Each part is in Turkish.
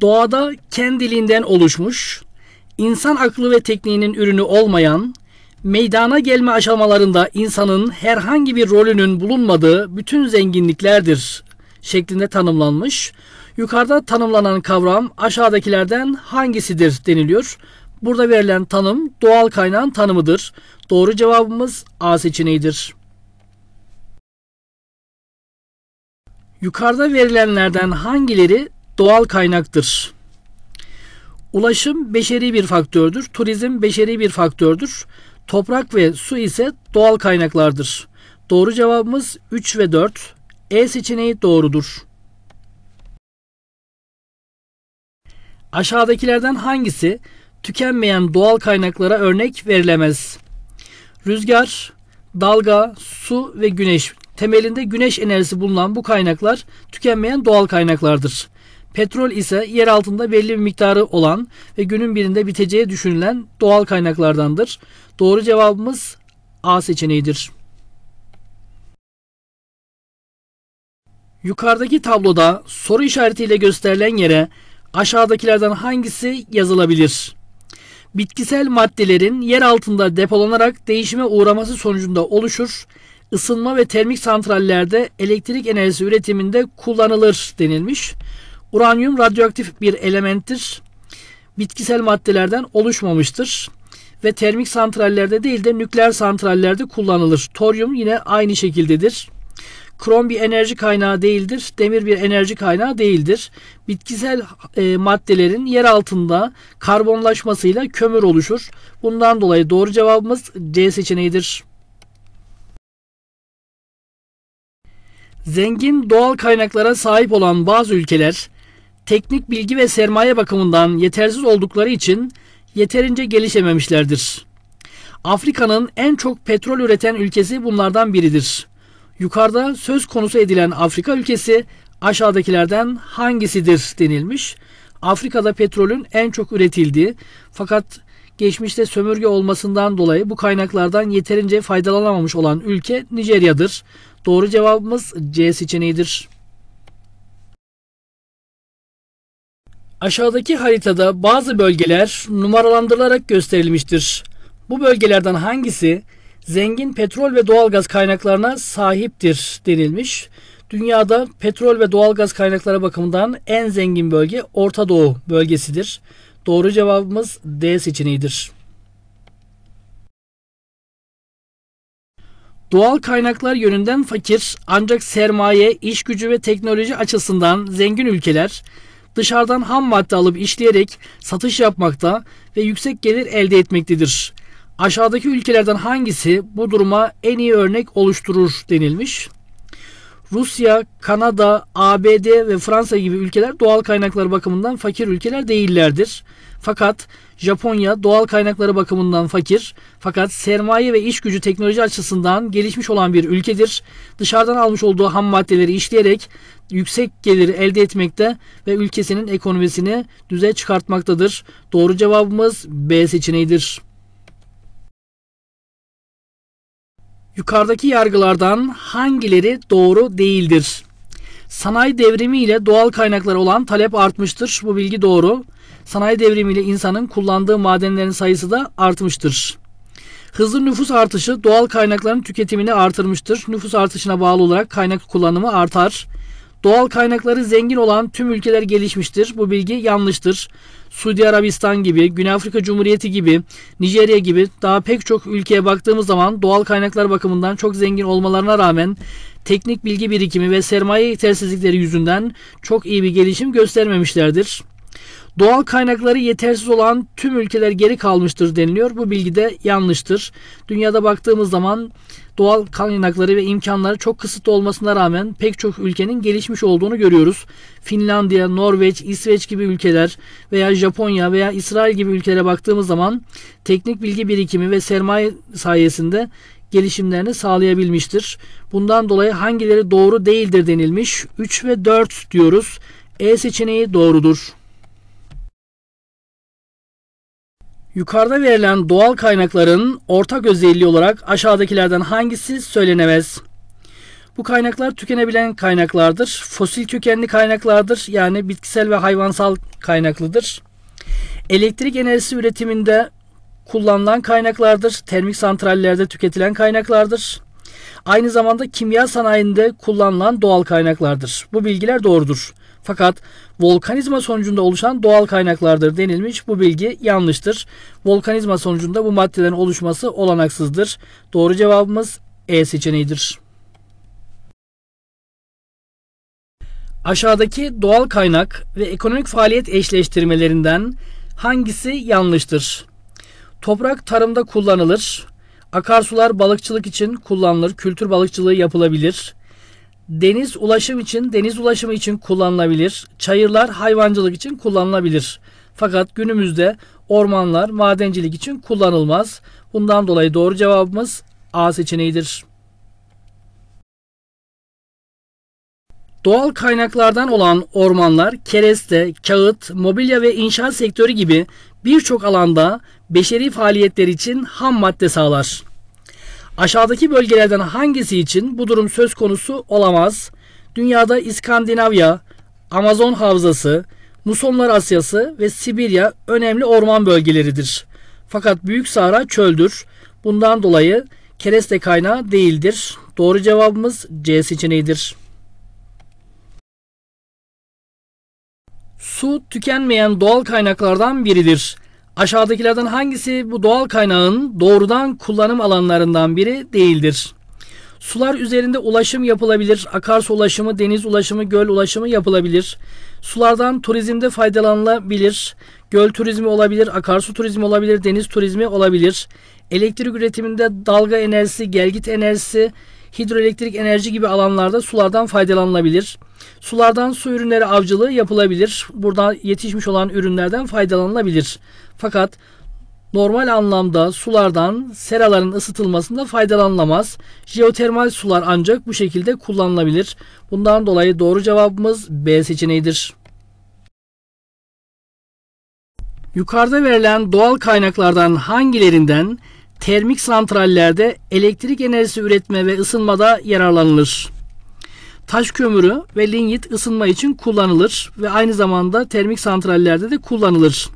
doğada kendiliğinden oluşmuş, insan aklı ve tekniğinin ürünü olmayan, meydana gelme aşamalarında insanın herhangi bir rolünün bulunmadığı bütün zenginliklerdir şeklinde tanımlanmış. Yukarıda tanımlanan kavram aşağıdakilerden hangisidir deniliyor. Burada verilen tanım doğal kaynağın tanımıdır. Doğru cevabımız A seçeneğidir. Yukarıda verilenlerden hangileri doğal kaynaktır. Ulaşım beşeri bir faktördür. Turizm beşeri bir faktördür. Toprak ve su ise doğal kaynaklardır. Doğru cevabımız 3 ve 4. E seçeneği doğrudur. Aşağıdakilerden hangisi tükenmeyen doğal kaynaklara örnek verilemez? Rüzgar, dalga, su ve güneş. Temelinde güneş enerjisi bulunan bu kaynaklar tükenmeyen doğal kaynaklardır. Petrol ise yer altında belli bir miktarı olan ve günün birinde biteceği düşünülen doğal kaynaklardandır. Doğru cevabımız A seçeneğidir. Yukarıdaki tabloda soru işaretiyle gösterilen yere aşağıdakilerden hangisi yazılabilir? Bitkisel maddelerin yer altında depolanarak değişime uğraması sonucunda oluşur, ısınma ve termik santrallerde elektrik enerjisi üretiminde kullanılır denilmiş. Uranyum radyoaktif bir elementtir. Bitkisel maddelerden oluşmamıştır ve termik santrallerde değil de nükleer santrallerde kullanılır. Toryum yine aynı şekildedir. Krom bir enerji kaynağı değildir. Demir bir enerji kaynağı değildir. Bitkisel e, maddelerin yer altında karbonlaşmasıyla kömür oluşur. Bundan dolayı doğru cevabımız C seçeneğidir. Zengin doğal kaynaklara sahip olan bazı ülkeler teknik bilgi ve sermaye bakımından yetersiz oldukları için yeterince gelişememişlerdir. Afrika'nın en çok petrol üreten ülkesi bunlardan biridir. Yukarıda söz konusu edilen Afrika ülkesi aşağıdakilerden hangisidir denilmiş. Afrika'da petrolün en çok üretildiği fakat geçmişte sömürge olmasından dolayı bu kaynaklardan yeterince faydalanamamış olan ülke Nijerya'dır. Doğru cevabımız C seçeneğidir. Aşağıdaki haritada bazı bölgeler numaralandırılarak gösterilmiştir. Bu bölgelerden hangisi zengin petrol ve doğalgaz kaynaklarına sahiptir denilmiş. Dünyada petrol ve doğalgaz kaynakları bakımından en zengin bölge Orta Doğu bölgesidir. Doğru cevabımız D seçeneğidir. Doğal kaynaklar yönünden fakir ancak sermaye, iş gücü ve teknoloji açısından zengin ülkeler dışarıdan ham madde alıp işleyerek satış yapmakta ve yüksek gelir elde etmektedir. Aşağıdaki ülkelerden hangisi bu duruma en iyi örnek oluşturur denilmiş. Rusya, Kanada, ABD ve Fransa gibi ülkeler doğal kaynaklar bakımından fakir ülkeler değillerdir. Fakat Japonya doğal kaynakları bakımından fakir fakat sermaye ve iş gücü teknoloji açısından gelişmiş olan bir ülkedir. Dışarıdan almış olduğu ham maddeleri işleyerek yüksek gelir elde etmekte ve ülkesinin ekonomisini düze çıkartmaktadır. Doğru cevabımız B seçeneğidir. Yukarıdaki yargılardan hangileri doğru değildir? Sanayi devrimi ile doğal kaynaklar olan talep artmıştır. Bu bilgi doğru. Sanayi devrimiyle insanın kullandığı madenlerin sayısı da artmıştır. Hızlı nüfus artışı doğal kaynakların tüketimini artırmıştır. Nüfus artışına bağlı olarak kaynak kullanımı artar. Doğal kaynakları zengin olan tüm ülkeler gelişmiştir. Bu bilgi yanlıştır. Suudi Arabistan gibi, Güney Afrika Cumhuriyeti gibi, Nijerya gibi daha pek çok ülkeye baktığımız zaman doğal kaynaklar bakımından çok zengin olmalarına rağmen teknik bilgi birikimi ve sermaye yetersizlikleri yüzünden çok iyi bir gelişim göstermemişlerdir. Doğal kaynakları yetersiz olan tüm ülkeler geri kalmıştır deniliyor. Bu bilgi de yanlıştır. Dünyada baktığımız zaman doğal kaynakları ve imkanları çok kısıtlı olmasına rağmen pek çok ülkenin gelişmiş olduğunu görüyoruz. Finlandiya, Norveç, İsveç gibi ülkeler veya Japonya veya İsrail gibi ülkelere baktığımız zaman teknik bilgi birikimi ve sermaye sayesinde gelişimlerini sağlayabilmiştir. Bundan dolayı hangileri doğru değildir denilmiş. 3 ve 4 diyoruz. E seçeneği doğrudur. Yukarıda verilen doğal kaynakların ortak özelliği olarak aşağıdakilerden hangisi söylenemez? Bu kaynaklar tükenebilen kaynaklardır. Fosil kökenli kaynaklardır. Yani bitkisel ve hayvansal kaynaklıdır. Elektrik enerjisi üretiminde kullanılan kaynaklardır. Termik santrallerde tüketilen kaynaklardır. Aynı zamanda kimya sanayinde kullanılan doğal kaynaklardır. Bu bilgiler doğrudur. Fakat volkanizma sonucunda oluşan doğal kaynaklardır denilmiş. Bu bilgi yanlıştır. Volkanizma sonucunda bu maddelerin oluşması olanaksızdır. Doğru cevabımız E seçeneğidir. Aşağıdaki doğal kaynak ve ekonomik faaliyet eşleştirmelerinden hangisi yanlıştır? Toprak tarımda kullanılır. Akarsular balıkçılık için kullanılır. Kültür balıkçılığı yapılabilir. Deniz ulaşım için, deniz ulaşımı için kullanılabilir. Çayırlar hayvancılık için kullanılabilir. Fakat günümüzde ormanlar madencilik için kullanılmaz. Bundan dolayı doğru cevabımız A seçeneğidir. Doğal kaynaklardan olan ormanlar kereste, kağıt, mobilya ve inşaat sektörü gibi birçok alanda beşeri faaliyetler için ham madde sağlar. Aşağıdaki bölgelerden hangisi için bu durum söz konusu olamaz? Dünyada İskandinavya, Amazon Havzası, Musonlar Asyası ve Sibirya önemli orman bölgeleridir. Fakat Büyük Sahra çöldür. Bundan dolayı kereste kaynağı değildir. Doğru cevabımız C seçeneğidir. Su tükenmeyen doğal kaynaklardan biridir. Aşağıdakilerden hangisi bu doğal kaynağın doğrudan kullanım alanlarından biri değildir? Sular üzerinde ulaşım yapılabilir. Akarsu ulaşımı, deniz ulaşımı, göl ulaşımı yapılabilir. Sulardan turizmde faydalanılabilir. Göl turizmi olabilir, akarsu turizmi olabilir, deniz turizmi olabilir. Elektrik üretiminde dalga enerjisi, gelgit enerjisi, hidroelektrik enerji gibi alanlarda sulardan faydalanılabilir. Sulardan su ürünleri avcılığı yapılabilir. Burada yetişmiş olan ürünlerden faydalanılabilir. Fakat normal anlamda sulardan seraların ısıtılmasında faydalanılamaz. Jeotermal sular ancak bu şekilde kullanılabilir. Bundan dolayı doğru cevabımız B seçeneğidir. Yukarıda verilen doğal kaynaklardan hangilerinden termik santrallerde elektrik enerjisi üretme ve ısınmada yararlanılır. Taş kömürü ve lignit ısınma için kullanılır ve aynı zamanda termik santrallerde de kullanılır.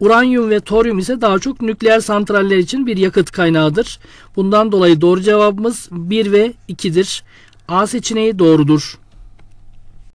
Uranyum ve toryum ise daha çok nükleer santraller için bir yakıt kaynağıdır. Bundan dolayı doğru cevabımız 1 ve 2'dir. A seçeneği doğrudur.